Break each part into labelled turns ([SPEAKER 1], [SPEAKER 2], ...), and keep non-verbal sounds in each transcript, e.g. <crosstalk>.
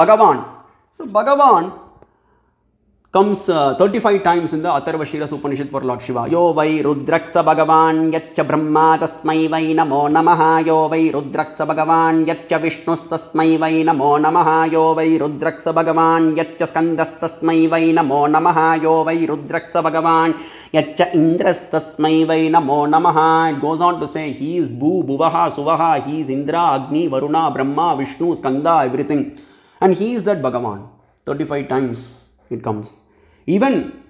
[SPEAKER 1] भगवान् यो वै रुद्रक्सवान् सुवः हीन्द्र Agni Varuna Brahma Vishnu Skanda everything and he is that Bhagavan. 35 times it comes. Even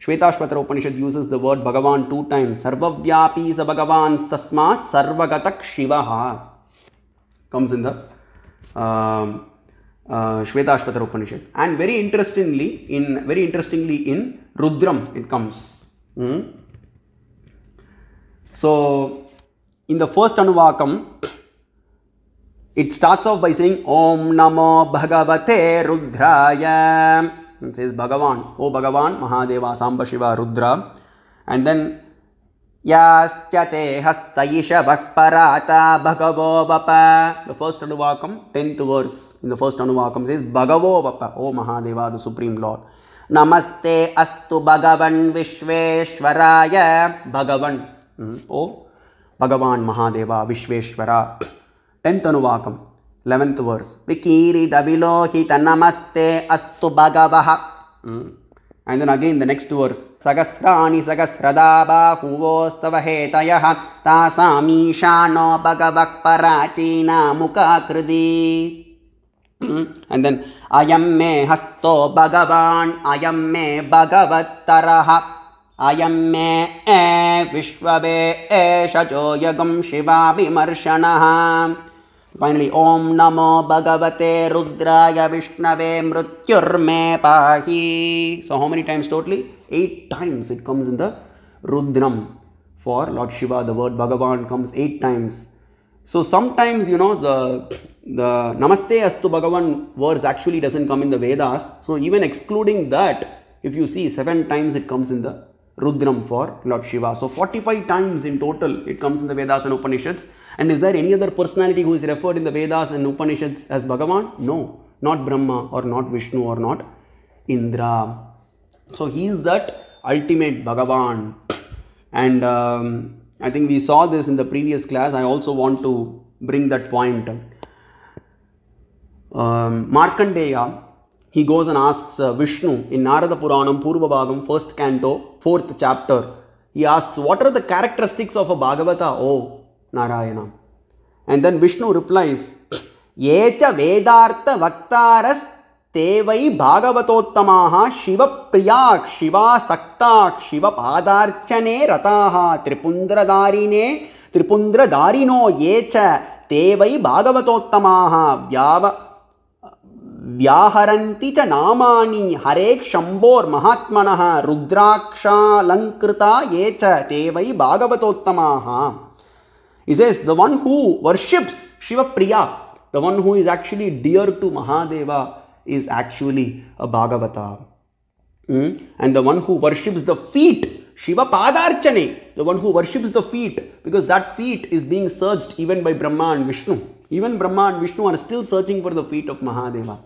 [SPEAKER 1] Shvetashvatara Upanishad uses the word Bhagavan two times. Sarvavyapi sa Bhagavan stasmat sarvagatak shivaha. Comes in the um, uh, uh, Shvetashvatara Upanishad. And very interestingly, in very interestingly in Rudram it comes. Mm. So in the first Anuvakam, it starts off by saying om namo bhagavate rudraya it says bhagavan o bhagavan mahadeva sambhashiva rudra and then yaschate hastayisha bhakparata bhagavo vapa the first anuvakam 10th verse in the first anuvakam says bhagavo vapa o mahadeva the supreme lord namaste astu bhagavan vishveshwaraya bhagavan mm o bhagavan mahadeva vishveshwara tenth अनुवाकं eleventh verse पिकीरिदविलोहित नमस्ते अस्तु भगवः then again the next verse सहस्राणि सहस्रदा बाहुवोस्तव हेतयः तासामीशानो भगवः प्राचीना मुखाकृति then अयं मे हस्तो भगवान् अयं मे भगवत्तरः अयं मे ए विश्ववे एष चो यगं विमर्शनः Finally, Om Namo Bhagavate Rudraya Vishnave Mrityurme Pahi. So how many times totally? Eight times it comes in the Rudram. For Lord Shiva, the word Bhagavan comes eight times. So sometimes, you know, the the Namaste Astu Bhagavan words actually doesn't come in the Vedas. So even excluding that, if you see seven times it comes in the Rudram for Lord Shiva. So 45 times in total it comes in the Vedas and Upanishads. And is there any other personality who is referred in the Vedas and Upanishads as Bhagavan? No, not Brahma or not Vishnu or not Indra. So he is that ultimate Bhagavan. And um, I think we saw this in the previous class. I also want to bring that point. Um, Markandeya, he goes and asks uh, Vishnu in Narada Puranam, Purvabhagam, 1st canto, 4th chapter. He asks, What are the characteristics of a Bhagavata? Oh, Narayana and then Vishnu replace ये च वेदार्थवक्तारस्ते वै भागवतोत्तमाः शिवप्रिया शिवासक्ताक् शिवपादार्चने रताः त्रिपुन्द्रदारिणे त्रिपुन्द्रदारिणो ये च ते वै भागवतोत्तमाः व्याव व्याहरन्ति च नामानि हरेक् शम्भोर्महात्मनः रुद्राक्षालङ्कृता ये च ते वै भागवतोत्तमाः He says, the one who worships Shiva Priya, the one who is actually dear to Mahadeva is actually a Bhagavata. Mm? And the one who worships the feet, Shiva Padarchane, the one who worships the feet, because that feet is being searched even by Brahma and Vishnu. Even Brahma and Vishnu are still searching for the feet of Mahadeva.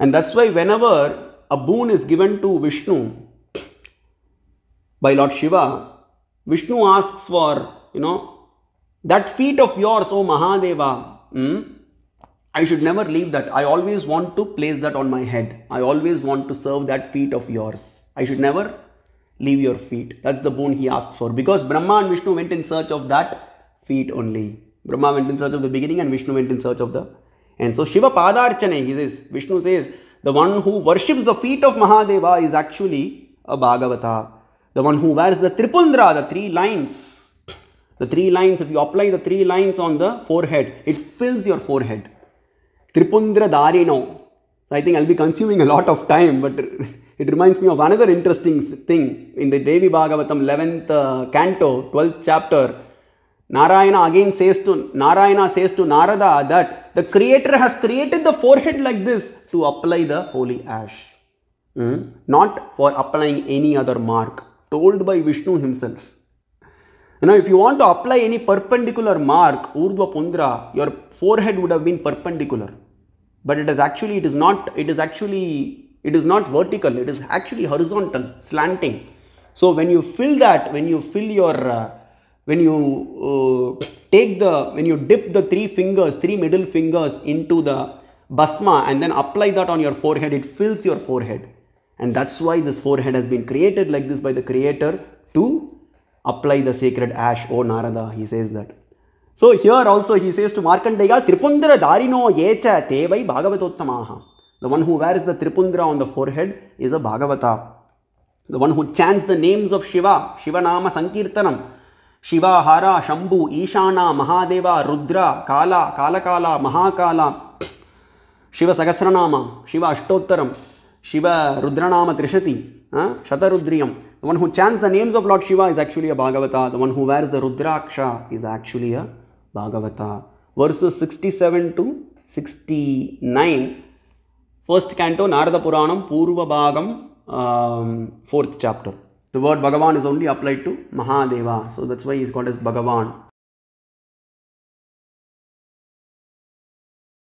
[SPEAKER 1] And that's why whenever a boon is given to Vishnu by Lord Shiva, Vishnu asks for, you know, that feet of yours, O oh Mahadeva, hmm, I should never leave that. I always want to place that on my head. I always want to serve that feet of yours. I should never leave your feet. That's the boon he asks for. Because Brahma and Vishnu went in search of that feet only. Brahma went in search of the beginning and Vishnu went in search of the end. So Shiva Padarchane, he says, Vishnu says, the one who worships the feet of Mahadeva is actually a Bhagavata. The one who wears the Tripundra, the three lines the three lines, if you apply the three lines on the forehead, it fills your forehead. Tripundra dharino. So I think I'll be consuming a lot of time, but <laughs> it reminds me of another interesting thing in the Devi Bhagavatam 11th uh, canto, 12th chapter. Narayana again says to Narayana says to Narada that the creator has created the forehead like this to apply the holy ash. Mm? Not for applying any other mark, told by Vishnu himself. Now, if you want to apply any perpendicular mark, Urdhva Pundra, your forehead would have been perpendicular. But it is actually, it is not, it is actually, it is not vertical, it is actually horizontal, slanting. So when you fill that, when you fill your, uh, when you uh, take the, when you dip the three fingers, three middle fingers into the basma and then apply that on your forehead, it fills your forehead. And that's why this forehead has been created like this by the creator to apply the sacred ash, O Narada, he says that. So here also he says to Markandeya, Tripundra dharino Yecha Tevai Bhagavatottamaha. The one who wears the Tripundra on the forehead is a Bhagavata. The one who chants the names of Shiva, Shiva Nama Sankirtanam, Shiva, Hara, Shambhu, Ishana, Mahadeva, Rudra, Kala, Kalakala, Mahakala, Shiva Sagasranama, Shiva Ashtottaram, Shiva Rudranama Trishati, Shatarudriyam. The one who chants the names of Lord Shiva is actually a Bhagavata. The one who wears the Rudraksha is actually a Bhagavata. Verses 67 to 69. First canto, Narada Puranam, Purva Bhagam, um, fourth chapter. The word Bhagavan is only applied to Mahadeva. So that's why he is called as Bhagavan.